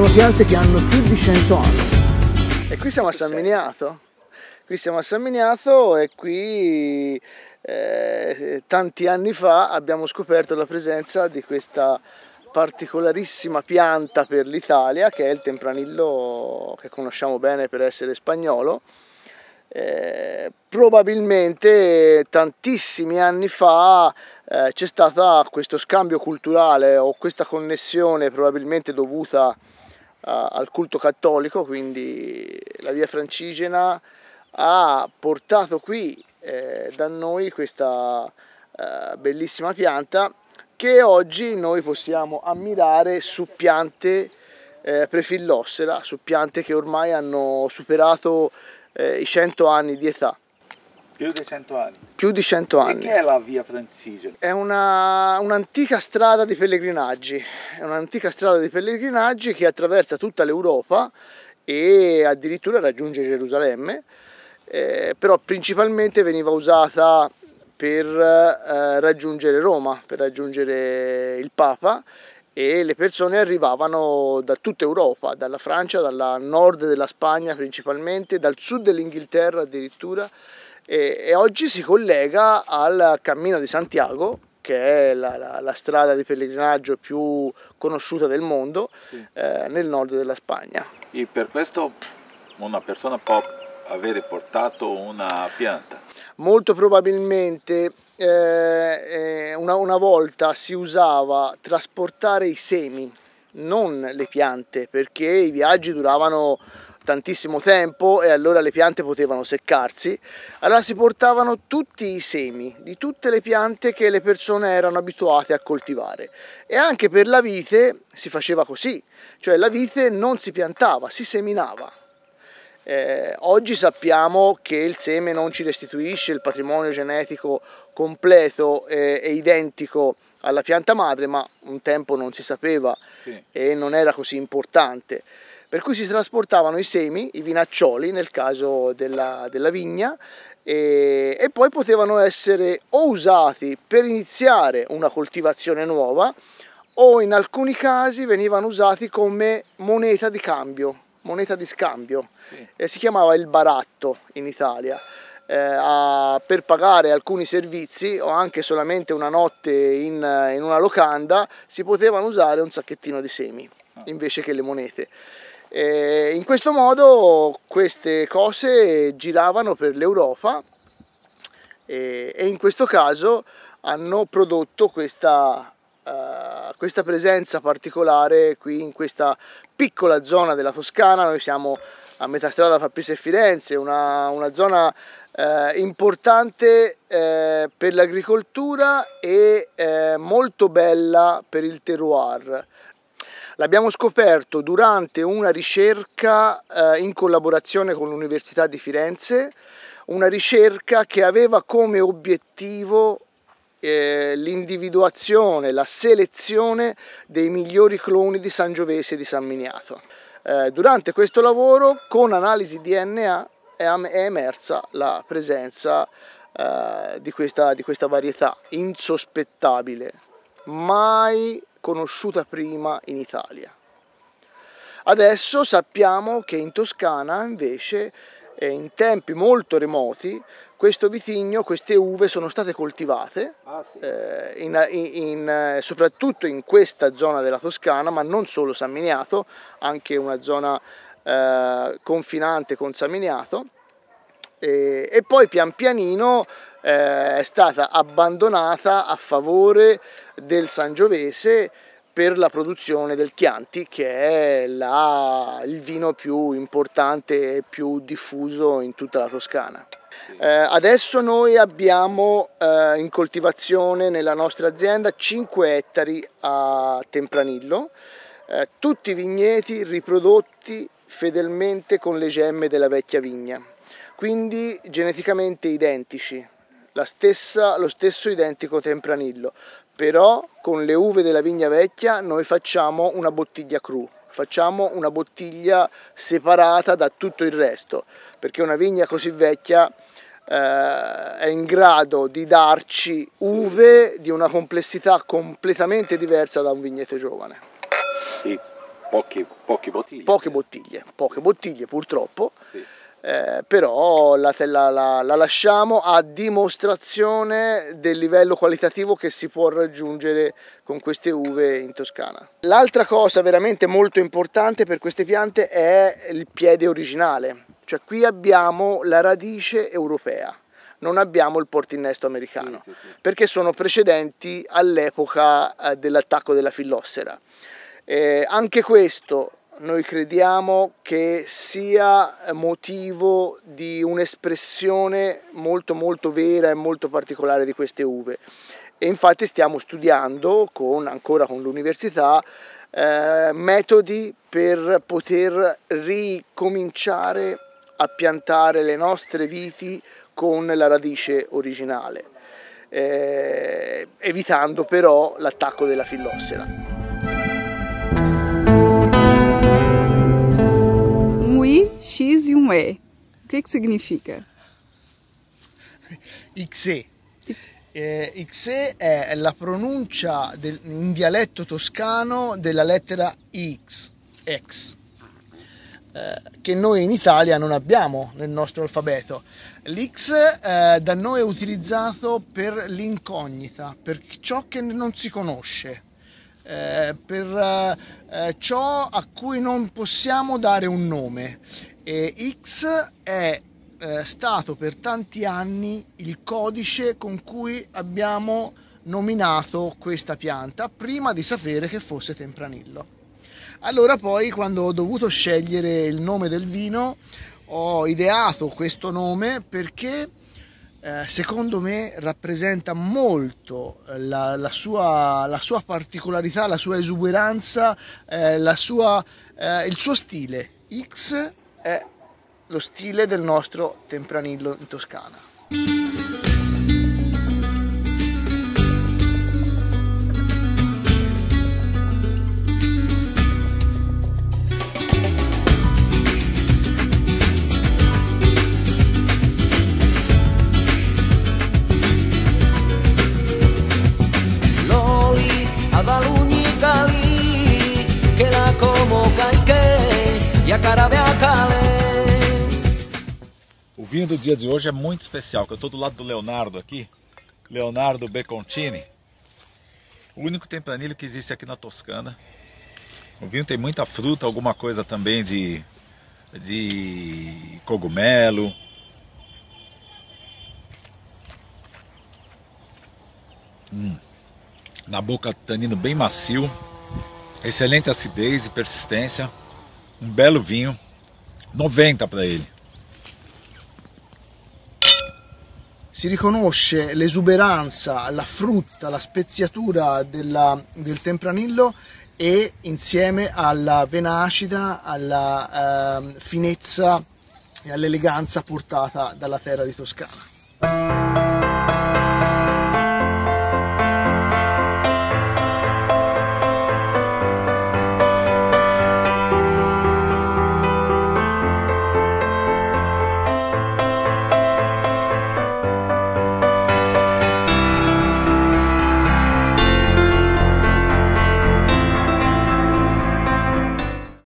sono piante che hanno più di 100 anni. E qui siamo a San Miniato. Qui siamo a San Miniato e qui eh, tanti anni fa abbiamo scoperto la presenza di questa particolarissima pianta per l'Italia che è il tempranillo che conosciamo bene per essere spagnolo. Eh, probabilmente tantissimi anni fa eh, c'è stato questo scambio culturale o questa connessione probabilmente dovuta eh, al culto cattolico, quindi la via francigena ha portato qui eh, da noi questa eh, bellissima pianta che oggi noi possiamo ammirare su piante eh, prefillossera, su piante che ormai hanno superato eh, i 100 anni di età. Più di 100 anni. Più di 100 anni. E che è la via Francigena? È un'antica strada di pellegrinaggi, è un'antica strada di pellegrinaggi che attraversa tutta l'Europa e addirittura raggiunge Gerusalemme, eh, però principalmente veniva usata per eh, raggiungere Roma, per raggiungere il Papa e le persone arrivavano da tutta Europa, dalla Francia, dal nord della Spagna principalmente, dal sud dell'Inghilterra addirittura e, e oggi si collega al Cammino di Santiago che è la, la, la, strada di pellegrinaggio più conosciuta del mondo sì. eh, nel nord della Spagna. E per questo una persona può avere portato una pianta? Molto probabilmente eh, eh una, una volta si usava trasportare i semi, non le piante, perché i viaggi duravano tantissimo tempo e allora le piante potevano seccarsi, allora si portavano tutti i semi di tutte le piante che le persone erano abituate a coltivare e anche per la vite si faceva così, cioè la vite non si piantava, si seminava. Eh, oggi sappiamo che il seme non ci restituisce il patrimonio genetico completo e, e identico alla pianta madre, ma un tempo non si sapeva sì. e non era così importante per cui si trasportavano i semi, i vinaccioli nel caso della, della vigna, e, e poi potevano essere o usati per iniziare una coltivazione nuova o in alcuni casi venivano usati come moneta di cambio, moneta di scambio, sì. eh, si chiamava il baratto in Italia. Eh, a, per pagare alcuni servizi o anche solamente una notte in, in una locanda si potevano usare un sacchettino di semi ah. invece che le monete. E eh, in questo modo queste cose giravano per l'Europa e, eh, e, in questo caso hanno prodotto questa, uh, questa presenza particolare qui in questa piccola zona della Toscana. Noi siamo a metà strada fra Pisa e Firenze, una, una zona eh, importante eh, per l'agricoltura e eh, molto bella per il terroir. L'abbiamo scoperto durante una ricerca eh, in collaborazione con l'Università di Firenze, una ricerca che aveva come obiettivo eh, l'individuazione, la selezione dei migliori cloni di Sangiovese e di San Miniato. Eh, durante questo lavoro, con analisi DNA, è, è emersa la presenza eh, di questa, di questa varietà insospettabile, mai conosciuta prima in Italia. Adesso sappiamo che in Toscana invece eh, in tempi molto remoti questo vitigno, queste uve sono state coltivate ah, sì. Eh, in, in, eh, soprattutto in questa zona della Toscana ma non solo San Miniato, anche una zona eh, confinante con San Miniato e, e poi pian pianino eh, è stata abbandonata a favore del Sangiovese per la produzione del Chianti che è la, il vino più importante e più diffuso in tutta la Toscana. Eh, adesso noi abbiamo eh, in coltivazione nella nostra azienda 5 ettari a Tempranillo, eh, tutti vigneti riprodotti fedelmente con le gemme della vecchia vigna quindi geneticamente identici, stessa, lo stesso identico tempranillo, però con le uve della vigna vecchia noi facciamo una bottiglia cru, facciamo una bottiglia separata da tutto il resto, perché una vigna così vecchia eh, è in grado di darci uve di una complessità completamente diversa da un vigneto giovane. Sì, poche, poche bottiglie. Poche bottiglie, poche bottiglie purtroppo. Sì eh, però la, la, la, la, lasciamo a dimostrazione del livello qualitativo che si può raggiungere con queste uve in Toscana. L'altra cosa veramente molto importante per queste piante è il piede originale, cioè qui abbiamo la radice europea non abbiamo il portinnesto americano sì, sì, sì. perché sono precedenti all'epoca eh, dell'attacco della fillossera eh, anche questo noi crediamo che sia motivo di un'espressione molto molto vera e molto particolare di queste uve e infatti stiamo studiando con, ancora con l'università eh, metodi per poter ricominciare a piantare le nostre viti con la radice originale, eh, evitando però l'attacco della fillossera. XYE. Um o que, que significa? XE. Eh, XE è la pronuncia del, in dialetto toscano della lettera X, X eh, che noi in Italia non abbiamo nel nostro alfabeto. L'X eh, da noi è utilizzato per l'incognita, per ciò che non si conosce eh, per eh, ciò a cui non possiamo dare un nome. E X è eh, stato per tanti anni il codice con cui abbiamo nominato questa pianta prima di sapere che fosse Tempranillo. Allora poi quando ho dovuto scegliere il nome del vino ho ideato questo nome perché eh, secondo me rappresenta molto eh, la, la, sua, la, sua, particolarità, la sua esuberanza, eh, la sua, eh, il suo stile. X è lo stile del nostro Tempranillo in Toscana. vinho do dia de hoje é muito especial, que eu estou do lado do Leonardo aqui, Leonardo Becontini. O único tempranilho que existe aqui na Toscana. O vinho tem muita fruta, alguma coisa também de, de cogumelo. Hum. Na boca, tanino bem macio. Excelente acidez e persistência. Um belo vinho. 90 para ele. si riconosce l'esuberanza, la frutta, la speziatura della, del tempranillo e insieme alla venacita, alla eh, finezza e all'eleganza portata dalla terra di Toscana.